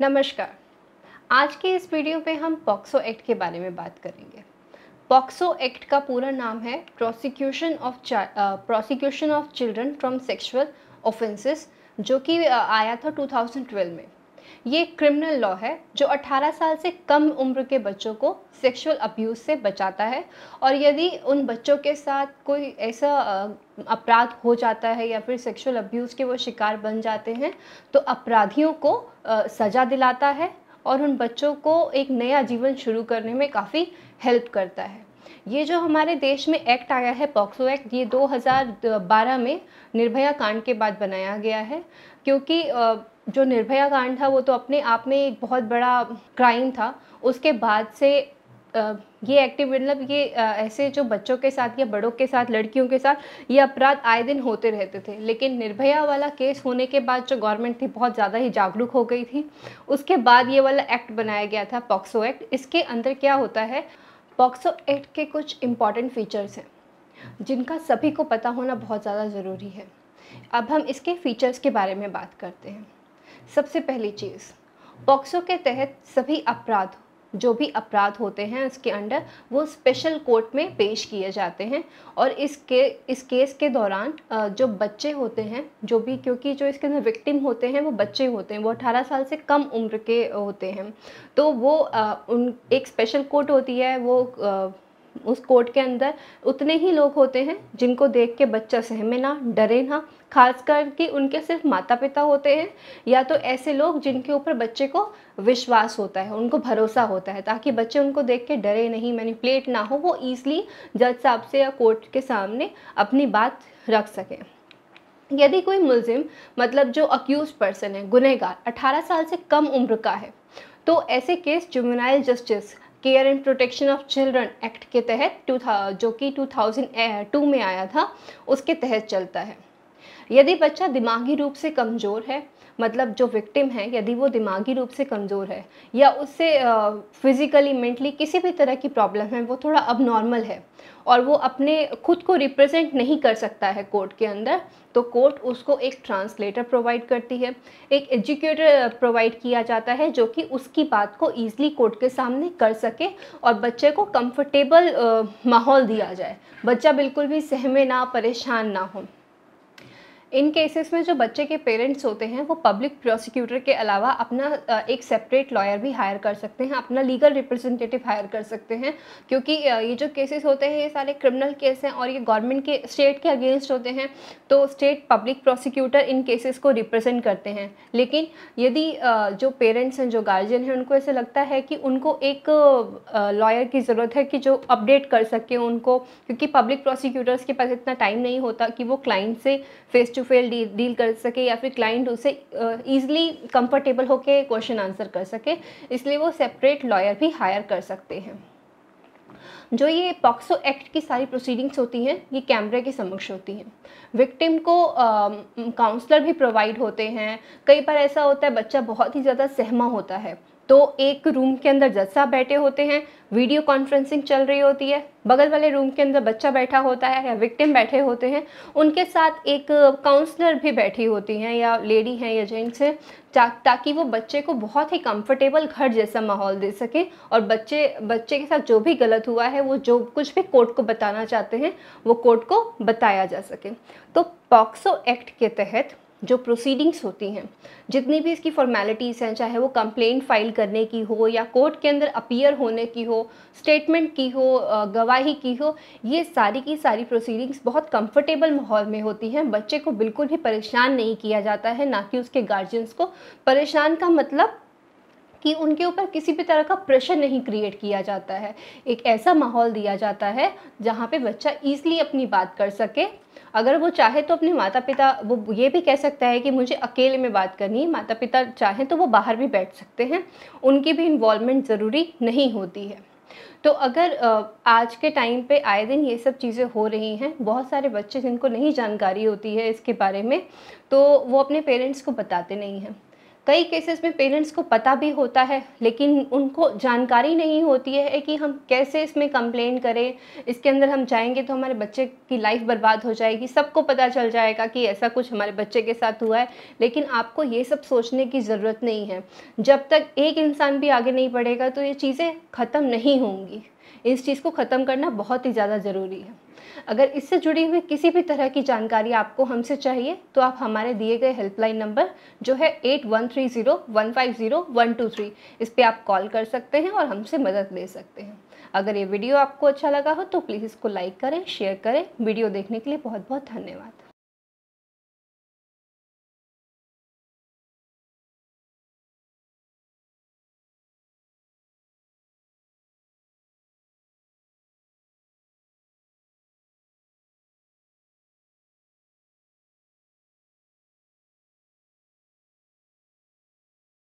नमस्कार आज के इस वीडियो में हम पॉक्सो एक्ट के बारे में बात करेंगे पॉक्सो एक्ट का पूरा नाम है prosecution of prosecution of children from sexual offences जो कि आया था 2012 में ये क्रिमिनल लॉ है जो 18 साल से कम उम्र के बच्चों को सेक्सुअल अब्यूज़ से बचाता है और यदि उन बच्चों के साथ कोई ऐसा अपराध हो जाता है या फिर सेक्सुअल अब्यूज़ के वो शिकार बन जाते हैं तो अपराधियों को सज़ा दिलाता है और उन बच्चों को एक नया जीवन शुरू करने में काफ़ी हेल्प करता है ये जो हमारे देश में एक्ट आया है पॉक्सो एक्ट ये 2012 में निर्भया कांड के बाद बनाया गया है क्योंकि जो निर्भया कांड था वो तो अपने आप में एक बहुत बड़ा क्राइम था उसके बाद से ये एक्टिव मतलब ये ऐसे जो बच्चों के साथ या बड़ों के साथ लड़कियों के साथ ये अपराध आए दिन होते रहते थे लेकिन निर्भया वाला केस होने के बाद जो गवर्नमेंट थी बहुत ज़्यादा ही जागरूक हो गई थी उसके बाद ये वाला एक्ट बनाया गया था पॉक्सो एक्ट इसके अंदर क्या होता है पॉक्सो एक्ट के कुछ इम्पॉर्टेंट फीचर्स हैं जिनका सभी को पता होना बहुत ज़्यादा ज़रूरी है अब हम इसके फीचर्स के बारे में बात करते हैं सबसे पहली चीज़ पॉक्सो के तहत सभी अपराध जो भी अपराध होते हैं उसके अंडर वो स्पेशल कोर्ट में पेश किए जाते हैं और इस के इस केस के दौरान जो बच्चे होते हैं जो भी क्योंकि जो इसके अंदर विक्टिम होते हैं वो बच्चे होते हैं वो 18 साल से कम उम्र के होते हैं तो वो उन एक स्पेशल कोर्ट होती है वो उस कोर्ट के अंदर उतने ही लोग होते हैं जिनको देख के बच्चा सहमे ना डरे ना खास करके उनके सिर्फ माता पिता होते हैं या तो ऐसे लोग जिनके ऊपर बच्चे को विश्वास होता है उनको भरोसा होता है ताकि बच्चे उनको देख के डरे नहीं मैनिपुलेट ना हो वो ईजली जज साहब से या कोर्ट के सामने अपनी बात रख सकें यदि कोई मुलजिम मतलब जो अक्यूज पर्सन है गुनहगार 18 साल से कम उम्र का है तो ऐसे case juvenile justice care and protection of children act के तहत टू जो कि 2002 eh, में आया था उसके तहत चलता है यदि बच्चा दिमागी रूप से कमज़ोर है मतलब जो विक्टिम है यदि वो दिमागी रूप से कमज़ोर है या उससे फिज़िकली मेंटली किसी भी तरह की प्रॉब्लम है वो थोड़ा अब नॉर्मल है और वो अपने खुद को रिप्रेजेंट नहीं कर सकता है कोर्ट के अंदर तो कोर्ट उसको एक ट्रांसलेटर प्रोवाइड करती है एक एजुकेटर प्रोवाइड किया जाता है जो कि उसकी बात को ईजिली कोर्ट के सामने कर सके और बच्चे को कंफर्टेबल माहौल दिया जाए बच्चा बिल्कुल भी सहमे ना परेशान ना हो इन केसेस में जो बच्चे के पेरेंट्स होते हैं वो पब्लिक प्रोसिक्यूटर के अलावा अपना एक सेपरेट लॉयर भी हायर कर सकते हैं अपना लीगल रिप्रेजेंटेटिव हायर कर सकते हैं क्योंकि ये जो केसेस होते हैं ये सारे क्रिमिनल केस हैं और ये गवर्नमेंट के स्टेट के अगेंस्ट होते हैं तो स्टेट पब्लिक प्रोसिक्यूटर इन केसेस को रिप्रेजेंट करते हैं लेकिन यदि जो पेरेंट्स हैं जो गार्जियन हैं उनको ऐसे लगता है कि उनको एक लॉयर की ज़रूरत है कि जो अपडेट कर सके उनको क्योंकि पब्लिक प्रोसिक्यूटर्स के पास इतना टाइम नहीं होता कि वो क्लाइंट से फेस टू फेल डील कर सके या फिर क्लाइंट उसे ईजिली कंफर्टेबल होकर क्वेश्चन आंसर कर सके इसलिए वो सेपरेट लॉयर भी हायर कर सकते हैं जो ये पॉक्सो एक्ट की सारी प्रोसीडिंग्स होती हैं ये कैमरे के समक्ष होती हैं विक्टिम को काउंसलर भी प्रोवाइड होते हैं कई बार ऐसा होता है बच्चा बहुत ही ज़्यादा सहमा होता है तो एक रूम के अंदर जज साहब बैठे होते हैं वीडियो कॉन्फ्रेंसिंग चल रही होती है बगल वाले रूम के अंदर बच्चा बैठा होता है या विक्टिम बैठे होते हैं उनके साथ एक काउंसलर भी बैठी होती हैं या लेडी हैं या जेंट्स हैं ताकि वो बच्चे को बहुत ही कंफर्टेबल घर जैसा माहौल दे सके और बच्चे बच्चे के साथ जो भी गलत हुआ है वो जो कुछ भी कोर्ट को बताना चाहते हैं वो कोर्ट को बताया जा सके तो पॉक्सो एक्ट के तहत जो प्रोसीडिंग्स होती हैं जितनी भी इसकी फॉर्मेलिटीज़ हैं चाहे वो कंप्लेंट फाइल करने की हो या कोर्ट के अंदर अपीयर होने की हो स्टेटमेंट की हो गवाही की हो ये सारी की सारी प्रोसीडिंग्स बहुत कंफर्टेबल माहौल में होती हैं बच्चे को बिल्कुल भी परेशान नहीं किया जाता है ना कि उसके गार्जियंस को परेशान का मतलब कि उनके ऊपर किसी भी तरह का प्रेशर नहीं क्रिएट किया जाता है एक ऐसा माहौल दिया जाता है जहाँ पे बच्चा ईजली अपनी बात कर सके अगर वो चाहे तो अपने माता पिता वो ये भी कह सकता है कि मुझे अकेले में बात करनी है माता पिता चाहें तो वो बाहर भी बैठ सकते हैं उनकी भी इन्वॉल्वमेंट ज़रूरी नहीं होती है तो अगर आज के टाइम पे आए दिन ये सब चीज़ें हो रही हैं बहुत सारे बच्चे जिनको नहीं जानकारी होती है इसके बारे में तो वो अपने पेरेंट्स को बताते नहीं हैं कई केसेस में पेरेंट्स को पता भी होता है लेकिन उनको जानकारी नहीं होती है कि हम कैसे इसमें कंप्लेन करें इसके अंदर हम जाएंगे तो हमारे बच्चे की लाइफ बर्बाद हो जाएगी सबको पता चल जाएगा कि ऐसा कुछ हमारे बच्चे के साथ हुआ है लेकिन आपको ये सब सोचने की ज़रूरत नहीं है जब तक एक इंसान भी आगे नहीं बढ़ेगा तो ये चीज़ें ख़त्म नहीं होंगी इस चीज़ को ख़त्म करना बहुत ही ज़्यादा ज़रूरी है अगर इससे जुड़ी हुई किसी भी तरह की जानकारी आपको हमसे चाहिए तो आप हमारे दिए गए हेल्पलाइन नंबर जो है eight one three zero one five zero one two three इस पर आप कॉल कर सकते हैं और हमसे मदद ले सकते हैं अगर ये वीडियो आपको अच्छा लगा हो तो प्लीज़ इसको लाइक करें शेयर करें वीडियो देखने के लिए बहुत बहुत धन्यवाद